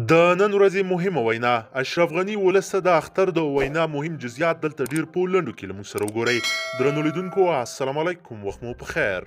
د نن ورځې مهمه وینا اشرف غنی ولسته د اختر د وینا مهم جزئیات دلته ډیر په لنډو کې لمو سره وګورئ درنو لیدونکو السلام علیکم وخت مو په خیر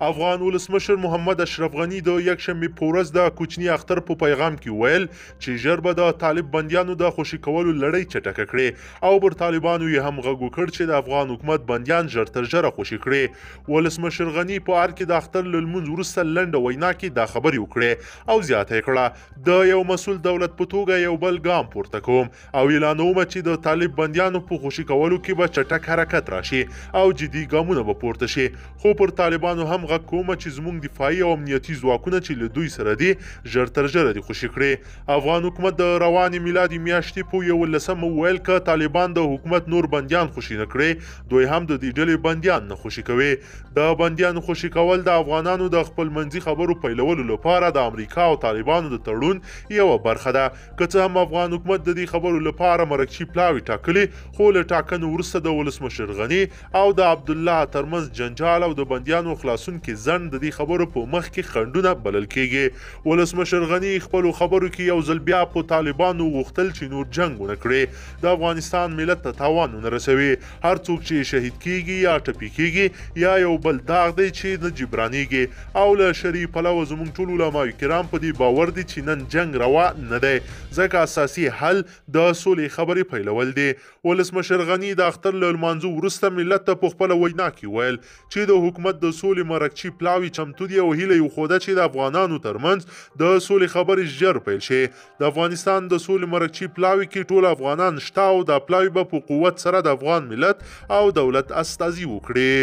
افغان ولسمشر محمد اشرف غنی د یکشنبه پورز د کوچنی اختر په پیغام کې ویل چې ژر به د طالب بندیانو د خوشی کولو لړۍ چټکه کړي او بر طالبانو یې هم غږ وکړ چې د افغان حکومت بندیان ژر تر ژره خوشی کړي ولسمشر غنی په ار کې د اختر لمونځ وروسته لنډه وینا کې دا خبرې وکړې او زیاته کړه د یو مسول دولت په توګه یو بل ګام پورته کوم او اعلانوم چې د طالب بندیانو په خوشی کولو کې به چټک حرکت راشي او جدي ګامونه به پورته شي خو پر طالبانو هم هم غږ کوم چې زموږ دفاعي او امنیتي ځواکونه چې له دوی سره دي ژر تر ژره د خوشی کړي افغان حکومت د روان میلادي میاشتې په یو لسم ویل ک طالبان د حکومت نور بنديان خوشی نه کړي دوی هم د دې ډلې بنديان نه خوشی کوي د بنديان خوشی کول د افغانانو د خپل منځي خبرو پیلولو لپاره د امریکا او طالبانو د تړون یو برخه ده که څه هم افغان حکومت د دې خبرو لپاره مرکشي پلاوي ټاکلي خو له ټاکنو وروسته د ولسمشر غنی او د عبد الله ترمنز جنجال او د بنديانو خلاصون پاڅون کې ځند د دې خبرو په مخ کې خندونه بلل کیږي ولسمشر غنی خپل خبرو کې یو ځل بیا په طالبانو غوښتل چې نور جنگ ونکړي د افغانستان ملت ته تاوان ونرسوي هر څوک چې شهید کیږي یا ټپي کیږي یا یو بل داغ دی چې نه جبرانیږي او له شری پلو زموږ ټول علما کرام په دې باور دي چې نن جنگ روا نه دی ځکه اساسي حل د سولې خبرې پیلول دي ولسمشر غنی د اختر له لمانځو وروسته ملت ته په خپل وینا کې ویل چې د حکومت د سولې مر مرکچی پلاوي چمتو دي او هیله یې وښوده چې د افغانانو ترمنځ د سولې خبرې ژر پیل شي د افغانستان د سولې مرکچی پلاوي کې ټول افغانان شته او دا پلاوي به په قوت سره د افغان ملت او دولت استازي وکړي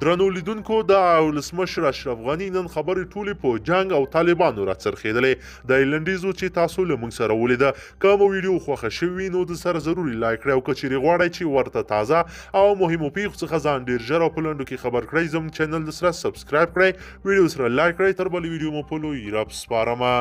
درنو لیدونکو د ولسمشر اشرف غنی نن خبرې ټولې په جنگ او طالبانو راڅرخېدلې د ایلنډیزو چې تاسو له موږ سره ولیده کوم ویډیو خوښه شوی نو د سر ضروري لایک کړئ او کچېری غواړئ چې ورته تازه او مهمو پیښو څخه ځان ډیر ژر او په لنډو کې خبر کړئ زموږ چینل سره سبسکرایب کړئ ویډیو سره لایک کړئ تر بل ویډیو مو په لوی رب سپارمه